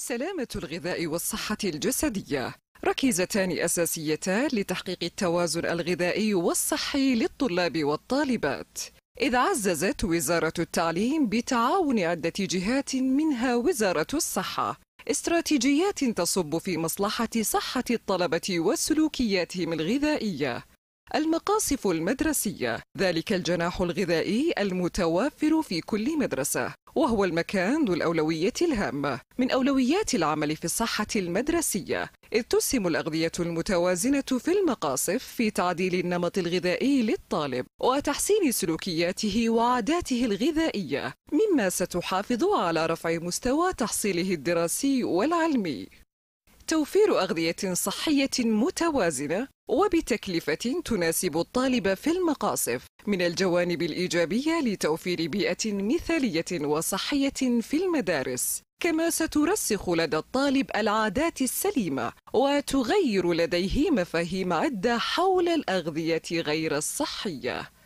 سلامة الغذاء والصحة الجسدية ركيزتان أساسيتان لتحقيق التوازن الغذائي والصحي للطلاب والطالبات إذ عززت وزارة التعليم بتعاون عدة جهات منها وزارة الصحة استراتيجيات تصب في مصلحة صحة الطلبة وسلوكياتهم الغذائية المقاصف المدرسية ذلك الجناح الغذائي المتوافر في كل مدرسة وهو المكان ذو الأولوية الهامة من أولويات العمل في الصحة المدرسية إذ تسهم الأغذية المتوازنة في المقاصف في تعديل النمط الغذائي للطالب وتحسين سلوكياته وعاداته الغذائية مما ستحافظ على رفع مستوى تحصيله الدراسي والعلمي توفير أغذية صحية متوازنة وبتكلفة تناسب الطالب في المقاصف من الجوانب الإيجابية لتوفير بيئة مثالية وصحية في المدارس كما سترسخ لدى الطالب العادات السليمة وتغير لديه مفاهيم عدة حول الأغذية غير الصحية